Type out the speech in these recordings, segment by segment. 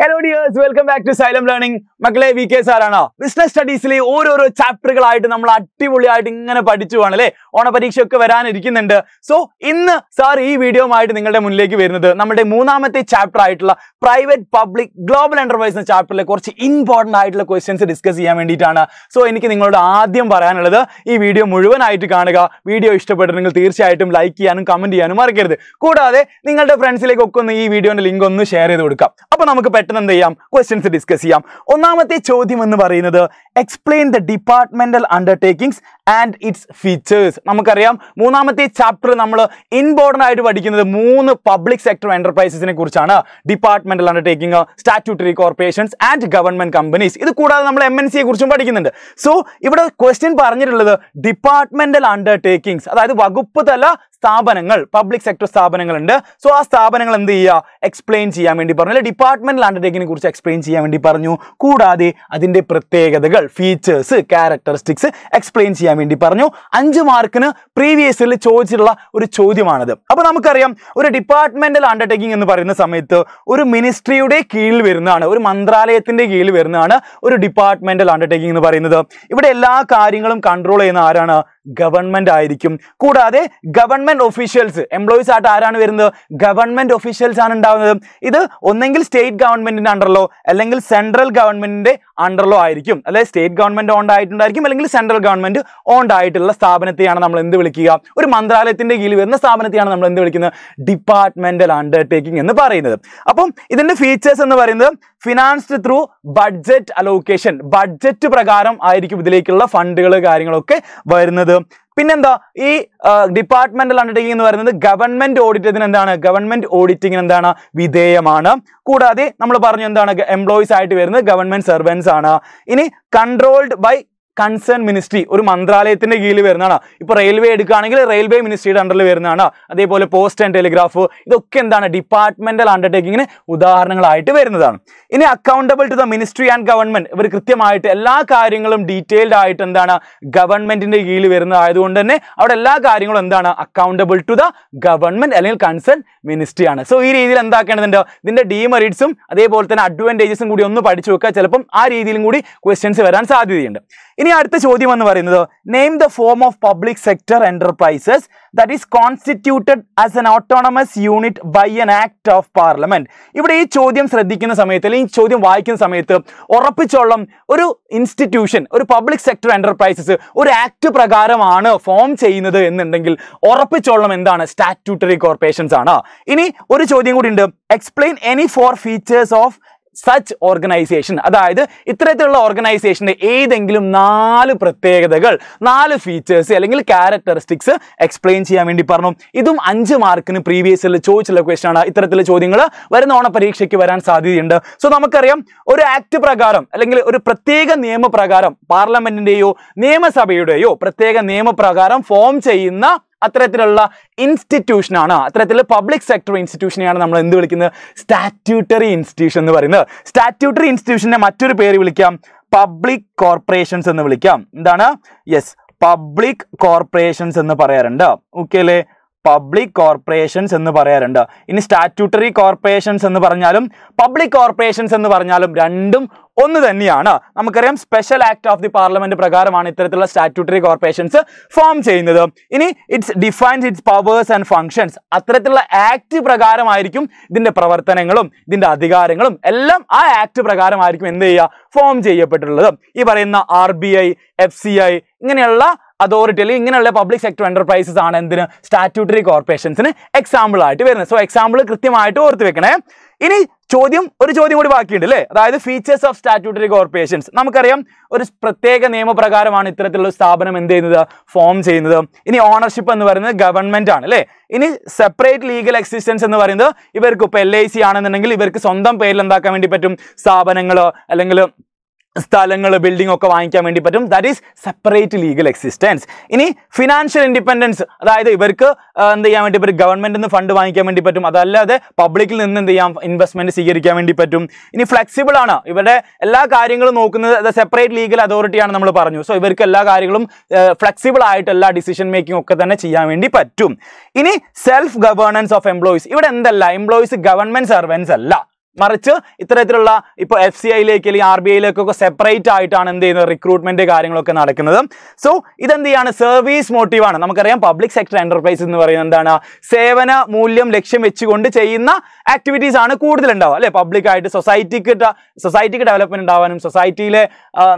hello dears welcome back to Xylem learning മക്കളെ V K സാറാണോ business സ്റ്റഡീസിലെ ഓരോരോ ചാപ്റ്ററുകളായിട്ട് നമ്മൾ അടിപൊളിയായിട്ട് ഇങ്ങനെ പഠിച്ചു പോകണം അല്ലേ ഓണപരീക്ഷയൊക്കെ വരാനിരിക്കുന്നുണ്ട് സോ ഇന്ന് സാർ ഈ വീഡിയോ ആയിട്ട് നിങ്ങളുടെ മുന്നിലേക്ക് വരുന്നത് നമ്മുടെ മൂന്നാമത്തെ ചാപ്റ്റർ ആയിട്ടുള്ള പ്രൈവറ്റ് പബ്ലിക് ഗ്ലോബൽ എന്റർപ്രൈസ് എന്ന ചാപ്റ്ററിലെ കുറച്ച് ഇമ്പോർട്ടൻ്റ് ആയിട്ടുള്ള ക്വസ്റ്റ്യൻസ് ഡിസ്കസ് ചെയ്യാൻ വേണ്ടിയിട്ടാണ് സോ എനിക്ക് നിങ്ങളോട് ആദ്യം പറയാനുള്ളത് ഈ വീഡിയോ മുഴുവനായിട്ട് കാണുക വീഡിയോ നിങ്ങൾ തീർച്ചയായിട്ടും ലൈക്ക് ചെയ്യാനും കമൻറ്റ് ചെയ്യാനും മറക്കരുത് കൂടാതെ നിങ്ങളുടെ ഫ്രണ്ട്സിലേക്കൊക്കെ ഒന്ന് ഈ വീഡിയോൻ്റെ ലിങ്ക് ഒന്ന് ഷെയർ ചെയ്ത് കൊടുക്കാം അപ്പോൾ നമുക്ക് പെട്ടെന്ന് എന്ത് ചെയ്യാം ക്വസ്റ്റ്യൻസ് ഡിസ്കസ് ചെയ്യാം ഒന്നാമത്തെ ചോദ്യം എന്ന് പറയുന്നത് explain the departmental undertakings and its features നമുക്കറിയാം മൂന്നാമത്തെ ചാപ്റ്റർ നമ്മൾ ഇമ്പോർട്ടൻ്റ് ആയിട്ട് പഠിക്കുന്നത് മൂന്ന് പബ്ലിക് സെക്ടർ എൻ്റർപ്രൈസസിനെ കുറിച്ചാണ് departmental undertaking statutory corporations and government companies ഇത് കൂടാതെ നമ്മൾ എം എൻ സിയെ കുറിച്ചും പഠിക്കുന്നുണ്ട് സോ ഇവിടെ ക്വസ്റ്റ്യൻ പറഞ്ഞിട്ടുള്ളത് ഡിപ്പാർട്ട്മെന്റൽ അണ്ടർടേക്കിംഗ്സ് അതായത് വകുപ്പ് തല സ്ഥാപനങ്ങൾ പബ്ലിക് സെക്ടർ സ്ഥാപനങ്ങളുണ്ട് സോ ആ സ്ഥാപനങ്ങൾ എന്ത് ചെയ്യുക എക്സ്പ്ലെയിൻ ചെയ്യാൻ വേണ്ടി പറഞ്ഞു അല്ലെങ്കിൽ ഡിപ്പാർട്ട്മെന്റൽ അണ്ടർടേക്കിങ്ങിനെ കുറിച്ച് എക്സ്പ്ലെയിൻ ചെയ്യാൻ വേണ്ടി പറഞ്ഞു കൂടാതെ അതിൻ്റെ പ്രത്യേകതകൾ ഫീച്ചേഴ്സ് ക്യാരക്ടറിസ്റ്റിക്സ് എക്സ്പ്ലെയിൻ ചെയ്യാൻ ചെയ്യാൻ വേണ്ടി പറഞ്ഞു അഞ്ച് മാർക്കിന് പ്രീവിയസ് ഇയറിൽ ചോദിച്ചിട്ടുള്ള ഒരു ചോദ്യമാണിത് അപ്പോൾ നമുക്കറിയാം ഒരു ഡിപ്പാർട്ട്മെന്റൽ അണ്ടർടേക്കിംഗ് എന്ന് പറയുന്ന സമയത്ത് ഒരു മിനിസ്ട്രിയുടെ കീഴിൽ വരുന്നതാണ് ഒരു മന്ത്രാലയത്തിന്റെ കീഴിൽ വരുന്നതാണ് ഒരു ഡിപ്പാർട്ട്മെന്റൽ അണ്ടർടേക്കിംഗ് എന്ന് പറയുന്നത് ഇവിടെ എല്ലാ കാര്യങ്ങളും കൺട്രോൾ ചെയ്യുന്ന ആരാണ് ഗവൺമെന്റ് ആയിരിക്കും കൂടാതെ ഗവൺമെന്റ് ഒഫീഷ്യൽസ് എംപ്ലോയീസ് ആയിട്ട് ആരാണ് വരുന്നത് ഗവൺമെന്റ് ഒഫീഷ്യൽസ് ആണ് ഉണ്ടാവുന്നത് ഇത് ഒന്നെങ്കിൽ സ്റ്റേറ്റ് ഗവൺമെന്റിന്റെ അണ്ടർലോ അല്ലെങ്കിൽ സെൻട്രൽ ഗവൺമെന്റിന്റെ അണ്ടർലോ ആയിരിക്കും അല്ലെ സ്റ്റേറ്റ് ഗവൺമെന്റ് ഓൺ ആയിട്ടുണ്ടായിരിക്കും അല്ലെങ്കിൽ സെൻട്രൽ ഗവൺമെന്റ് ഓൺ ആയിട്ടുള്ള സ്ഥാപനത്തെയാണ് നമ്മൾ എന്ത് വിളിക്കുക ഒരു മന്ത്രാലയത്തിന്റെ കീഴിൽ വരുന്ന സ്ഥാപനത്തെയാണ് നമ്മൾ എന്ത് വിളിക്കുന്നത് ഡിപ്പാർട്ട്മെന്റൽ അണ്ടർടേക്കിംഗ് എന്ന് പറയുന്നത് അപ്പം ഇതിന്റെ ഫീച്ചേഴ്സ് എന്ന് പറയുന്നത് financed through budget allocation budget പ്രകാരം ആയിരിക്കും ഇതിലേക്കുള്ള ഫണ്ടുകൾ കാര്യങ്ങളൊക്കെ വരുന്നത് പിന്നെന്താ ഈ ഡിപ്പാർട്ട്മെന്റൽ അണ്ടർടേക്കിംഗ് എന്ന് പറയുന്നത് ഗവൺമെന്റ് ഓഡിറ്റത്തിന് എന്താണ് ഗവൺമെന്റ് ഓഡിറ്റിംഗിന് എന്താണ് വിധേയമാണ് കൂടാതെ നമ്മൾ പറഞ്ഞു എന്താണ് എംപ്ലോയീസ് ആയിട്ട് വരുന്നത് ഗവൺമെന്റ് സർവൻസ് ആണ് ഇനി കൺട്രോൾഡ് ബൈ കൺസേൺ മിനിസ്ട്രി ഒരു മന്ത്രാലയത്തിന്റെ കീഴിൽ വരുന്നതാണ് ഇപ്പൊ റെയിൽവേ എടുക്കുകയാണെങ്കിൽ റെയിൽവേ മിനിസ്ട്രിയുടെ അണ്ടറിൽ വരുന്നതാണ് അതേപോലെ പോസ്റ്റ് ആൻഡ് ടെലിഗ്രാഫ് ഇതൊക്കെ എന്താണ് ഡിപ്പാർട്ട്മെന്റൽ അണ്ടർടേക്കിങ്ങിന് ഉദാഹരണങ്ങളായിട്ട് വരുന്നതാണ് ഇനി accountable to the ministry and government ഇവർ കൃത്യമായിട്ട് എല്ലാ കാര്യങ്ങളും ഡീറ്റെയിൽഡ് ആയിട്ട് എന്താണ് ഗവൺമെന്റിന്റെ കീഴിൽ വരുന്നതായതുകൊണ്ട് തന്നെ അവിടെ എല്ലാ കാര്യങ്ങളും എന്താണ് അക്കൗണ്ടബിൾ ടു ദ ഗവൺമെന്റ് അല്ലെങ്കിൽ കൺസേൺ മിനിസ്ട്രി ആണ് സോ ഈ രീതിയിൽ എന്താക്കേണ്ടതുണ്ട് ഇതിന്റെ ഡീമെറിറ്റ്സും അതേപോലെ തന്നെ അഡ്വാൻറ്റേജസും കൂടി ഒന്ന് പഠിച്ചു വെക്കുക ചിലപ്പം ആ രീതിയിലും കൂടി ക്വസ്റ്റ്യൻസ് വരാൻ സാധ്യതയുണ്ട് ഇനി അടുത്ത ചോദ്യം എന്ന് പറയുന്നത് name the form of public sector enterprises that is constituted as an autonomous unit by an act of parliament ഇവിടെ ഈ ചോദ്യം ശ്രദ്ധിക്കുന്ന സമയത്ത് അല്ലെങ്കിൽ ഈ ചോദ്യം വായിക്കുന്ന സമയത്ത് ഉറപ്പിച്ചോളം ഒരു ഇൻസ്റ്റിറ്റ്യൂഷൻ ഒരു പബ്ലിക് സെക്ടർ എന്റർപ്രൈസസ് ഒരു ആക്ട് പ്രകാരമാണ് ഫോം ചെയ്യുന്നത് എന്നുണ്ടെങ്കിൽ ഉറപ്പിച്ചോളം എന്താണ് സ്റ്റാറ്റ്യൂട്ടറി കോർപ്പറേഷൻസ് ആണ് ഇനി ഒരു ചോദ്യം കൂടി ഉണ്ട് explain any four features of such organisation അതായത് ഇത്തരത്തിലുള്ള ഓർഗനൈസേഷൻ്റെ ഏതെങ്കിലും നാല് പ്രത്യേകതകൾ നാല് ഫീച്ചേഴ്സ് അല്ലെങ്കിൽ ക്യാരക്ടറിസ്റ്റിക്സ് എക്സ്പ്ലെയിൻ ചെയ്യാൻ വേണ്ടി പറഞ്ഞു ഇതും അഞ്ച് മാർക്കിന് പ്രീവിയസ് ഇയറിൽ ചോദിച്ചുള്ള ക്വസ്റ്റൻ ആണ് ഇത്തരത്തിലുള്ള ചോദ്യങ്ങൾ വരുന്ന ഓണപരീക്ഷയ്ക്ക് വരാൻ സാധ്യതയുണ്ട് സോ നമുക്കറിയാം ഒരു ആക്ട് പ്രകാരം അല്ലെങ്കിൽ ഒരു പ്രത്യേക നിയമപ്രകാരം പാർലമെന്റിന്റെയോ നിയമസഭയുടെയോ പ്രത്യേക നിയമപ്രകാരം ഫോം ചെയ്യുന്ന അത്തരത്തിലുള്ള ഇൻസ്റ്റിറ്റ്യൂഷനാണ് അത്തരത്തിൽ പബ്ലിക് സെക്ടർ ഇൻസ്റ്റിറ്റ്യൂഷനെയാണ് നമ്മൾ എന്ത് വിളിക്കുന്നത് സ്റ്റാറ്റ്യൂട്ടറി ഇൻസ്റ്റിറ്റ്യൂഷൻ എന്ന് പറയുന്നത് സ്റ്റാറ്റ്യൂട്ടറി ഇൻസ്റ്റിറ്റ്യൂഷൻ്റെ മറ്റൊരു പേര് വിളിക്കാം പബ്ലിക് കോർപ്പറേഷൻസ് എന്ന് വിളിക്കാം എന്താണ് യെസ് പബ്ലിക് കോർപ്പറേഷൻസ് എന്ന് പറയാറുണ്ട് ഓക്കെ അല്ലേ പബ്ലിക് കോർപ്പറേഷൻസ് എന്ന് പറയാറുണ്ട് ഇനി സ്റ്റാറ്റ്യൂട്ടറി കോർപ്പറേഷൻസ് എന്ന് പറഞ്ഞാലും പബ്ലിക് കോർപ്പറേഷൻസ് എന്ന് പറഞ്ഞാലും രണ്ടും ഒന്ന് തന്നെയാണ് നമുക്കറിയാം special act of the parliament പ്രകാരമാണ് ഇത്തരത്തിലുള്ള സ്റ്റാറ്റ്യൂട്ടറി കോർപ്പറേഷൻസ് ഫോം ചെയ്യുന്നത് ഇനി its defines its powers and functions അത്തരത്തിലുള്ള ആക്ട് പ്രകാരമായിരിക്കും ഇതിന്റെ പ്രവർത്തനങ്ങളും ഇതിന്റെ അധികാരങ്ങളും എല്ലാം ആ ആക്ട് പ്രകാരമായിരിക്കും എന്ത് ചെയ്യുക ഫോം ചെയ്യപ്പെട്ടിട്ടുള്ളത് ഈ പറയുന്ന R B I F C I ഇങ്ങനെയുള്ള അതോറിറ്റി അല്ലെങ്കിൽ ഇങ്ങനെയുള്ള പബ്ലിക് സെക്ടർ എന്റർപ്രൈസസ് ആണ് എന്തിന് സ്റ്റാറ്റ്യൂട്ടറി കോർപ്പറേഷൻസിന് എക്സാമ്പിൾ ആയിട്ട് വരുന്നത് സോ എക്സാമ്പിൾ കൃത്യമായിട്ട് ഓർത്ത് വെക്കണേ ഇനി ചോദ്യം ഒരു ചോദ്യം കൂടി ബാക്കിയുണ്ട് അല്ലേ അതായത് ഫീച്ചേഴ്സ് ഓഫ് സ്റ്റാറ്റ്യൂട്ടറി കോർപ്പറേഷൻസ് നമുക്കറിയാം ഒരു പ്രത്യേക നിയമപ്രകാരമാണ് ഇത്തരത്തിലുള്ള സ്ഥാപനം എന്ത് ചെയ്യുന്നത് ഫോം ചെയ്യുന്നത് ഇനി ഓണർഷിപ്പ് എന്ന് പറയുന്നത് ഗവൺമെന്റ് ആണ് അല്ലേ ഇനി സെപ്പറേറ്റ് ലീഗൽ എക്സിസ്റ്റൻസ് എന്ന് പറയുന്നത് ഇവർക്ക് ഇപ്പോൾ എൽ ഐ സി ആണെന്നുണ്ടെങ്കിൽ ഇവർക്ക് സ്വന്തം പേരിൽ എന്താക്കാൻ വേണ്ടി പറ്റും സ്ഥാപനങ്ങൾ അല്ലെങ്കിൽ സ്ഥലങ്ങൾ ബിൽഡിംഗ് ഒക്കെ വാങ്ങിക്കാൻ വേണ്ടി പറ്റും that is separate legal existence ഇനി ഫിനാൻഷ്യൽ ഇൻഡിപെൻഡൻസ് അതായത് ഇവർക്ക് എന്ത് ചെയ്യാൻ വേണ്ടി പറ്റും ഗവൺമെന്റിൽ നിന്ന് ഫണ്ട് വാങ്ങിക്കാൻ വേണ്ടി പറ്റും അതല്ലാതെ പബ്ലിക്കിൽ നിന്ന് എന്ത് ചെയ്യാം ഇൻവെസ്റ്റ്മെന്റ് സ്വീകരിക്കാൻ വേണ്ടി പറ്റും ഇനി ഫ്ലെക്സിബിൾ ആണ് ഇവരുടെ എല്ലാ കാര്യങ്ങളും നോക്കുന്നത് സെപ്പറേറ്റ് ലീഗൽ അതോറിറ്റിയാണ് നമ്മൾ പറഞ്ഞു സോ ഇവർക്ക് എല്ലാ കാര്യങ്ങളും ഫ്ലെക്സിബിൾ ആയിട്ട് എല്ലാ ഡിസിഷൻ മേക്കിംഗ് ഒക്കെ തന്നെ ചെയ്യാൻ വേണ്ടി പറ്റും ഇനി സെൽഫ് ഗവേണൻസ് ഓഫ് എംപ്ലോയീസ് ഇവിടെ എന്തല്ല എംപ്ലോയീസ് ഗവൺമെന്റ് സർവൻസ് അല്ല മറിച്ച് ഇത്തരത്തിലുള്ള ഇപ്പോൾ എഫ് സി ഐയിലേക്ക് അല്ലെങ്കിൽ ആർ ബി ഐയിലേക്കൊക്കെ സെപ്പറേറ്റ് ആയിട്ടാണ് എന്ത് ചെയ്യുന്നത് റിക്രൂട്ട്മെന്റ് കാര്യങ്ങളൊക്കെ നടക്കുന്നത് സോ ഇതെന്ത് ചെയ്യാണ് സർവീസ് മോട്ടീവാണ് നമുക്കറിയാം പബ്ലിക് സെക്ടർ എന്റർപ്രൈസ് എന്ന് പറയുന്നത് എന്താണ് സേവന മൂല്യം ലക്ഷ്യം വെച്ചുകൊണ്ട് ചെയ്യുന്ന ആക്ടിവിറ്റീസ് ആണ് കൂടുതൽ ഉണ്ടാവുക അല്ലെ ആയിട്ട് സൊസൈറ്റിക്ക് സൊസൈറ്റിക്ക് ഡെവലപ്മെന്റ് ഉണ്ടാവാനും സൊസൈറ്റിയിലെ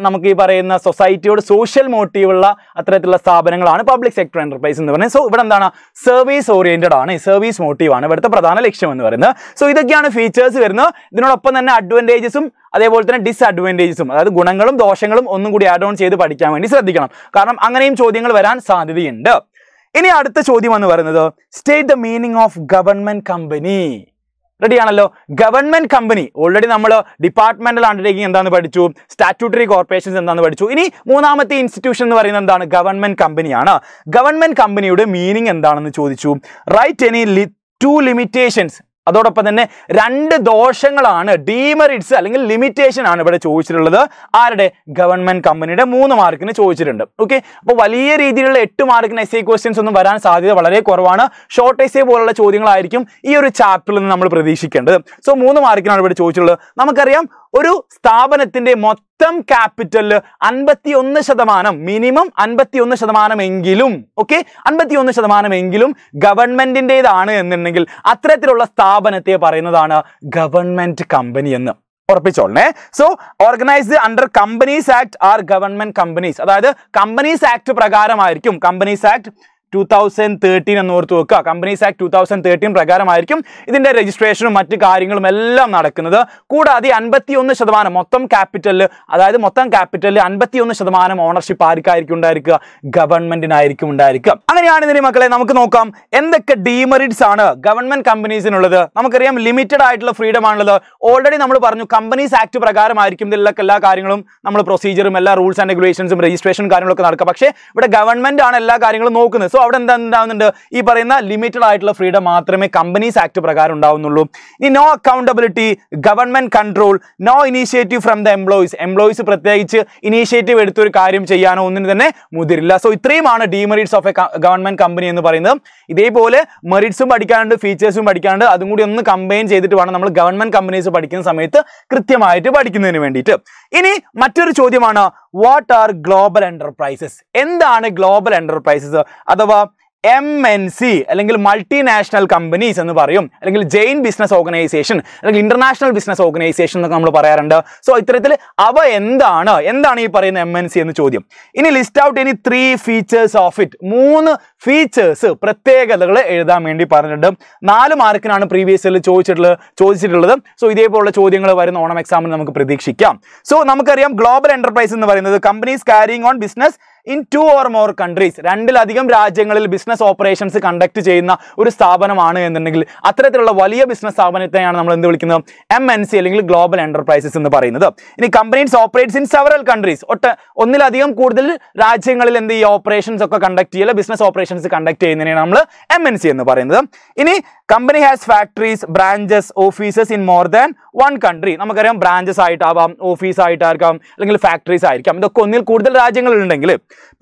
നമുക്ക് ഈ പറയുന്ന സൊസൈറ്റിയോട് സോഷ്യൽ മോട്ടീവുള്ള അത്തരത്തിലുള്ള സ്ഥാപനങ്ങളാണ് പബ്ലിക് സെക്ടർ എന്റർപ്രൈസ് എന്ന് പറയുന്നത് സോ ഇവിടെ എന്താണ് സർവീസ് ഓറിയന്റഡ് ആണ് സർവീസ് മോട്ടീവാണ് ഇവിടുത്തെ പ്രധാന ലക്ഷ്യം എന്ന് പറയുന്നത് സോ ഇതൊക്കെയാണ് ഫീച്ചേഴ്സ് വരുന്നത് ഇതിനോടൊപ്പം തന്നെ അഡ്വാൻറ്റേജസും അതേപോലെ തന്നെ ഡിസ്അഡ്വാൻറ്റേജസും അതായത് ഗുണങ്ങളും ദോഷങ്ങളും ഒന്നും കൂടി ആഡ് ഓൺ ചെയ്ത് പഠിക്കാൻ വേണ്ടി ശ്രദ്ധിക്കണം കാരണം അങ്ങനെയും ചോദ്യങ്ങൾ വരാൻ സാധ്യതയുണ്ട് ഇനി അടുത്ത ചോദ്യം എന്ന് പറയുന്നത് state the meaning of government company റെഡിയാണല്ലോ ഗവൺമെന്റ് കമ്പനി ഓൾറെഡി നമ്മൾ ഡിപ്പാർട്ട്മെന്റൽ അണ്ടർടേക്കിംഗ് എന്താണെന്ന് പഠിച്ചു സ്റ്റാറ്റ്യൂട്ടറി കോർപ്പറേഷൻസ് എന്താണെന്ന് പഠിച്ചു ഇനി മൂന്നാമത്തെ ഇൻസ്റ്റിറ്റ്യൂഷൻ എന്ന് പറയുന്നത് എന്താണ് ഗവൺമെന്റ് കമ്പനിയാണ് ഗവൺമെന്റ് കമ്പനിയുടെ മീനിങ് എന്താണെന്ന് ചോദിച്ചു റൈറ്റ് എനി ടു ലിമിറ്റേഷൻസ് അതോടൊപ്പം തന്നെ രണ്ട് ദോഷങ്ങളാണ് ഡീമെറിറ്റ്സ് അല്ലെങ്കിൽ ലിമിറ്റേഷൻ ആണ് ഇവിടെ ചോദിച്ചിട്ടുള്ളത് ആരുടെ ഗവൺമെന്റ് കമ്പനിയുടെ മൂന്ന് മാർക്കിന് ചോദിച്ചിട്ടുണ്ട് ഓക്കെ അപ്പോൾ വലിയ രീതിയിലുള്ള എട്ട് മാർക്കിന് എസ് ക്വസ്റ്റ്യൻസ് ഒന്നും വരാൻ സാധ്യത വളരെ കുറവാണ് ഷോർട്ട് എസ് പോലുള്ള ചോദ്യങ്ങളായിരിക്കും ഈ ഒരു ചാപ്റ്ററിൽ നിന്ന് നമ്മൾ പ്രതീക്ഷിക്കേണ്ടത് സോ മൂന്ന് മാർക്കിനാണ് ഇവിടെ ചോദിച്ചിട്ടുള്ളത് നമുക്കറിയാം ഒരു സ്ഥാപനത്തിന്റെ മൊത്തം അൻപത്തി ഒന്ന് ശതമാനം മിനിമം അൻപത്തിയൊന്ന് ശതമാനമെങ്കിലും ഓക്കെ അൻപത്തിയൊന്ന് ശതമാനമെങ്കിലും ഗവൺമെന്റിൻ്റെതാണ് എന്നുണ്ടെങ്കിൽ അത്തരത്തിലുള്ള സ്ഥാപനത്തെ പറയുന്നതാണ് ഗവൺമെന്റ് കമ്പനി എന്ന് ഉറപ്പിച്ചോളണേ so organise under companies act are government companies അതായത് കമ്പനീസ് ആക്ട് പ്രകാരമായിരിക്കും companies act two thousand thirteen എന്ന് ഓർത്ത് വെക്കുക companies act two thousand thirteen പ്രകാരമായിരിക്കും ഇതിൻ്റെ രജിസ്ട്രേഷനും മറ്റ് കാര്യങ്ങളും എല്ലാം നടക്കുന്നത് കൂടാതെ അൻപത്തിയൊന്ന് ശതമാനം മൊത്തം ക്യാപിറ്റലിൽ അതായത് മൊത്തം ക്യാപിറ്റലിൽ അൻപത്തിയൊന്ന് ശതമാനം ഓണർഷിപ്പ് ആർക്കായിരിക്കും ഉണ്ടായിരിക്കുക ഗവൺമെന്റിനായിരിക്കും ഉണ്ടായിരിക്കുക അങ്ങനെയാണ് ഇതിന് മക്കളെ നമുക്ക് നോക്കാം എന്തൊക്കെ ഡീമെറിറ്റ്സ് ആണ് ഗവൺമെന്റ് കമ്പനീസിനുള്ളത് നമുക്കറിയാം ലിമിറ്റഡ് ആയിട്ടുള്ള ഫ്രീഡം ആണുള്ളത് ഓൾറെഡി നമ്മൾ പറഞ്ഞു കമ്പനീസ് ആക്ട് പ്രകാരമായിരിക്കും ഇതിലൊക്കെ എല്ലാ കാര്യങ്ങളും നമ്മൾ പ്രൊസീജിയറും എല്ലാ റൂൾസ് ആൻഡ് റെഗുലേഷൻസും രജിസ്ട്രേഷൻ കാര്യങ്ങളൊക്കെ നടക്കുക പക്ഷേ ഇവിടെ ഗവൺമെന്റ് ആണ് എല്ലാ കാര്യങ്ങളും നോക്കുന്നത് സോ അവിടെ എന്താ ഉണ്ടാവുന്നുണ്ട് ഈ പറയുന്ന ലിമിറ്റഡ് ആയിട്ടുള്ള ഫ്രീഡം മാത്രമേ കമ്പനീസ് ആക്ട് പ്രകാരം ഉണ്ടാവുന്നുള്ളൂ ഇനി no accountability government control no initiative from the employees employees പ്രത്യേകിച്ച് ഇനീഷ്യേറ്റീവ് എടുത്തൊരു കാര്യം ചെയ്യാനോ ഒന്നിനു തന്നെ മുതിരില്ല സോ ഇത്രയുമാണ് demerits of a government company എന്ന് പറയുന്നത് ഇതേപോലെ മെറിറ്റ്സും പഠിക്കാനുണ്ട് ഫീച്ചേഴ്സും പഠിക്കാനുണ്ട് അതും കൂടി ഒന്ന് കമ്പയിൻ ചെയ്തിട്ട് വേണം നമ്മൾ ഗവൺമെന്റ് കമ്പനീസ് പഠിക്കുന്ന സമയത്ത് കൃത്യമായിട്ട് പഠിക്കുന്നതിന് വേണ്ടിയിട്ട് ഇനി മറ്റൊരു ചോദ്യമാണ് വാട്ട് ആർ ഗ്ലോബൽ എന്റർപ്രൈസസ് എന്താണ് ഗ്ലോബൽ എന്റർപ്രൈസസ് അഥവാ എം എൻ സി അല്ലെങ്കിൽ മൾട്ടിനാഷണൽ കമ്പനീസ് എന്ന് പറയും അല്ലെങ്കിൽ ജെയിൻ ബിസിനസ് ഓർഗനൈസേഷൻ അല്ലെങ്കിൽ ഇന്റർനാഷണൽ ബിസിനസ് ഓർഗനൈസേഷൻ എന്നൊക്കെ നമ്മൾ പറയാറുണ്ട് സോ ഇത്തരത്തിൽ അവ എന്താണ് എന്താണ് ഈ പറയുന്ന എം എൻ സി എന്ന് ചോദ്യം ഇനി ലിസ്റ്റ് ഔട്ട് ഇനി ത്രീ ഫീച്ചേഴ്സ് ഓഫ് ഇറ്റ് മൂന്ന് ഫീച്ചേഴ്സ് പ്രത്യേകതകൾ എഴുതാൻ വേണ്ടി പറഞ്ഞിട്ടുണ്ട് നാല് മാർക്കിനാണ് പ്രീവിയസ് ഇയറിൽ ചോദിച്ചിട്ടുള്ളത് ചോദിച്ചിട്ടുള്ളത് സോ ഇതേപോലുള്ള ചോദ്യങ്ങൾ വരുന്ന ഓണം എക്സാമിന് നമുക്ക് പ്രതീക്ഷിക്കാം സോ നമുക്കറിയാം ഗ്ലോബൽ എന്റർപ്രൈസ് എന്ന് പറയുന്നത് companies carrying on business in two or more countries രണ്ടിലധികം രാജ്യങ്ങളിൽ ബിസിനസ് ഓപ്പറേഷൻസ് കണ്ടക്ട് ചെയ്യുന്ന ഒരു സ്ഥാപനമാണ് എന്നുണ്ടെങ്കിൽ അത്തരത്തിലുള്ള വലിയ ബിസിനസ് സ്ഥാപനത്തെയാണ് നമ്മൾ എന്ത് വിളിക്കുന്നത് എം എൻ സി അല്ലെങ്കിൽ ഗ്ലോബൽ എന്റർപ്രൈസസ് എന്ന് പറയുന്നത് ഇനി companies operates in several countries ഒട്ട് ഒന്നിലധികം കൂടുതൽ രാജ്യങ്ങളിൽ എന്ത് ഈ ഓപ്പറേഷൻസ് ഒക്കെ കണ്ടക്ട് ചെയ്യല ബിസിനസ് ഓപ്പറേഷൻ ഓപ്പറേഷൻസ് കണ്ടക്ട് ചെയ്യുന്നതിനെയാണ് നമ്മൾ എം എൻ സി എന്ന് പറയുന്നത് ഇനി company has factories branches offices in more than one country നമുക്കറിയാം ബ്രാഞ്ചസ് ആയിട്ടാവാം ഓഫീസ് ആയിട്ടായിരിക്കാം അല്ലെങ്കിൽ ഫാക്ടറീസ് ആയിരിക്കാം ഇതൊക്കെ ഒന്നിൽ കൂടുതൽ രാജ്യങ്ങളുണ്ടെങ്കിൽ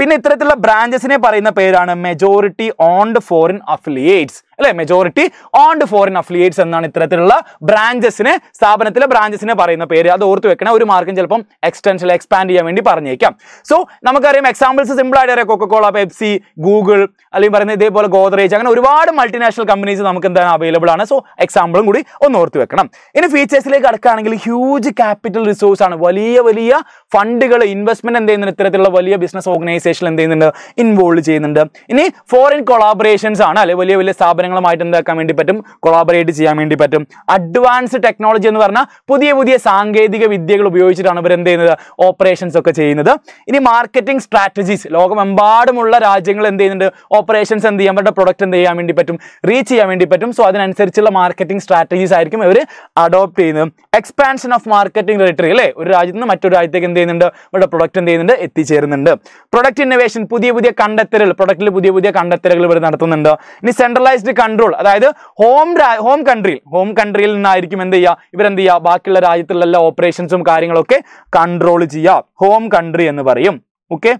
പിന്നെ ഇത്തരത്തിലുള്ള ബ്രാഞ്ചസിനെ പറയുന്ന പേരാണ് മെജോറിറ്റി ഓൺഡ് ഫോറിൻ അഫിലിയേറ്റ്സ് അല്ലെ മെജോറിറ്റി ഓൺഡ് ഫോറിൻ അഫിലിയേറ്റ്സ് എന്നാണ് ഇത്തരത്തിലുള്ള ബ്രാഞ്ചസിനെ സ്ഥാപനത്തിലെ ബ്രാഞ്ചസിനെ പറയുന്ന പേര് അത് ഓർത്ത് വെക്കണം ഒരു മാർക്കും ചിലപ്പം എക്സ്റ്റൻഷൻ എക്സ്പാൻഡ് ചെയ്യാൻ വേണ്ടി പറഞ്ഞേക്കാം സോ നമുക്കറിയാം എക്സാമ്പിൾസ് സിമ്പിൾ ആയിട്ട് അറിയാം കൊക്കക്കോള പെപ്സി ഗൂഗിൾ അല്ലെങ്കിൽ പറയുന്നത് ഇതേപോലെ ഗോദ്രേജ് അങ്ങനെ ഒരുപാട് മൾട്ടിനാഷണൽ കമ്പനീസ് നമുക്ക് എന്താണ് അവൈലബിൾ ആണ് സോ എക്സാമ്പിളും കൂടി ഒന്ന് ഓർത്ത് വെക്കണം ഇനി ഫീച്ചേഴ്സിലേക്ക് അടക്കുകയാണെങ്കിൽ ഹ്യൂജ് ക്യാപിറ്റൽ റിസോഴ്സ് ആണ് വലിയ വലിയ ഫണ്ടുകൾ ഇൻവെസ്റ്റ്മെന്റ് എന്ത് ചെയ്യുന്നുണ്ട് ഇത്തരത്തിലുള്ള വലിയ ബിസിനസ് ഓർഗനൈസേഷൻ എന്ത് ചെയ്യുന്നുണ്ട് ഇൻവോൾവ് ചെയ്യുന്നുണ്ട് ഇനി ഫോറിൻ കൊളാബറേഷൻസ് ആണ് അല്ലെ വലിയ വലിയ സ്ഥാപനം സ്ഥാപനങ്ങളുമായിട്ട് എന്താക്കാൻ വേണ്ടി പറ്റും കൊളാബറേറ്റ് ചെയ്യാൻ വേണ്ടി പറ്റും അഡ്വാൻസ് ടെക്നോളജി എന്ന് പറഞ്ഞാൽ പുതിയ പുതിയ സാങ്കേതിക വിദ്യകൾ ഉപയോഗിച്ചിട്ടാണ് ഇവർ എന്ത് ചെയ്യുന്നത് ഓപ്പറേഷൻസ് ഒക്കെ ചെയ്യുന്നത് ഇനി മാർക്കറ്റിംഗ് സ്ട്രാറ്റജീസ് ലോകമെമ്പാടുമുള്ള രാജ്യങ്ങൾ എന്ത് ചെയ്യുന്നുണ്ട് ഓപ്പറേഷൻസ് എന്ത് ചെയ്യാൻ അവരുടെ പ്രൊഡക്റ്റ് എന്ത് ചെയ്യാൻ വേണ്ടി പറ്റും റീച്ച് ചെയ്യാൻ വേണ്ടി പറ്റും സോ അതിനനുസരിച്ചുള്ള മാർക്കറ്റിംഗ് സ്ട്രാറ്റജീസ് ആയിരിക്കും ഇവർ അഡോപ്റ്റ് ചെയ്യുന്നത് എക്സ്പാൻഷൻ ഓഫ് മാർക്കറ്റിംഗ് ടെറിട്ടറി അല്ലേ ഒരു രാജ്യത്ത് നിന്ന് മറ്റൊരു രാജ്യത്തേക്ക് എന്ത് ചെയ്യുന്നുണ്ട് ഇവരുടെ പ്രൊഡക്റ്റ് എന്ത് ചെയ്യുന്നുണ്ട് എത്തിച്ചേരുന്നുണ്ട് പ്രൊഡക്റ്റ് ഇന്നോവേഷൻ പുതിയ പുതിയ കണ്ടെത്തലുകൾ പ്രൊഡക്റ്റിൽ പുതിയ പുതിയ കണ്ടെത്തലുകൾ ഇവർ നടത്തുന്നുണ്ട് ഇനി സെൻട്രലൈസ്ഡ് കൺട്രോൾ അതായത് ഹോം ഹോം കൺട്രിയിൽ ഹോം കൺട്രിയിൽ നിന്നായിരിക്കും എന്ത് ചെയ്യുക ഇവരെന്ത് ചെയ്യുക ബാക്കിയുള്ള രാജ്യത്തുള്ള എല്ലാ ഓപ്പറേഷൻസും കാര്യങ്ങളൊക്കെ കൺട്രോൾ ചെയ്യുക ഹോം കൺട്രി എന്ന് പറയും ഓക്കെ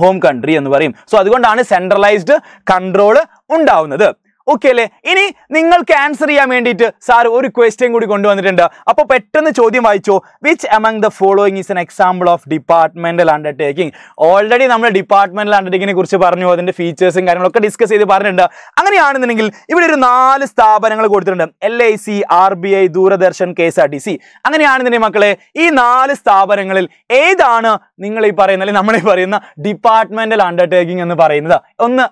ഹോം കൺട്രി എന്ന് പറയും സോ അതുകൊണ്ടാണ് സെൻട്രലൈസ്ഡ് കൺട്രോൾ ഉണ്ടാവുന്നത് ഓക്കെ അല്ലേ ഇനി നിങ്ങൾക്ക് ആൻസർ ചെയ്യാൻ വേണ്ടിയിട്ട് സാർ ഒരു ക്വസ്റ്റ്യൻ കൂടി കൊണ്ടുവന്നിട്ടുണ്ട് അപ്പോൾ പെട്ടെന്ന് ചോദ്യം വായിച്ചോ which among the following is an example of departmental undertaking already നമ്മൾ ഡിപ്പാർട്ട്മെന്റൽ അണ്ടർടേക്കിനെ കുറിച്ച് പറഞ്ഞു അതിൻ്റെ ഫീച്ചേഴ്സും കാര്യങ്ങളൊക്കെ ഡിസ്കസ് ചെയ്ത് പറഞ്ഞിട്ടുണ്ട് അങ്ങനെയാണെന്നുണ്ടെങ്കിൽ ഇവിടെ ഒരു നാല് സ്ഥാപനങ്ങൾ കൊടുത്തിട്ടുണ്ട് L I C R B I Doordarshan K S R T C അങ്ങനെയാണെന്നുണ്ടെങ്കിൽ മക്കളെ ഈ നാല് സ്ഥാപനങ്ങളിൽ ഏതാണ് നിങ്ങൾ ഈ പറയുന്ന അല്ലെങ്കിൽ നമ്മളീ പറയുന്ന ഡിപ്പാർട്ട്മെന്റൽ അണ്ടർടേക്കിംഗ് എന്ന് പറയുന്നത് ഒന്ന്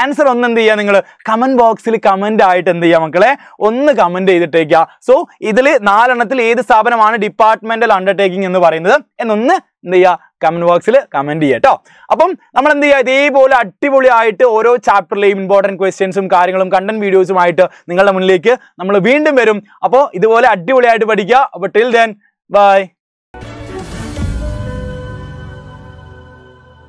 ആൻസർ ഒന്ന് എന്ത് ചെയ്യുക നിങ്ങൾ കമന്റ് ബോക്സിൽ കമന്റ് ആയിട്ട് എന്ത് ചെയ്യുക മക്കളെ ഒന്ന് കമന്റ് ചെയ്തിട്ടേക്കുക സോ ഇതിൽ നാലെണ്ണത്തിൽ ഏത് സ്ഥാപനമാണ് ഡിപ്പാർട്ട്മെന്റൽ അണ്ടർടേക്കിംഗ് എന്ന് പറയുന്നത് എന്നൊന്ന് എന്ത് ചെയ്യുക കമന്റ് ബോക്സിൽ കമന്റ് ചെയ്യുക കേട്ടോ അപ്പം നമ്മൾ എന്ത് ചെയ്യുക ഇതേപോലെ അടിപൊളിയായിട്ട് ഓരോ ചാപ്റ്ററിലെയും ഇമ്പോർട്ടൻറ്റ് ക്വസ്റ്റ്യൻസും കാര്യങ്ങളും കണ്ടന്റ് വീഡിയോസുമായിട്ട് നിങ്ങളുടെ മുന്നിലേക്ക് നമ്മൾ വീണ്ടും വരും അപ്പോൾ ഇതുപോലെ അടിപൊളിയായിട്ട് പഠിക്കുക അപ്പോൾ ടിൽ ദെൻ ബൈ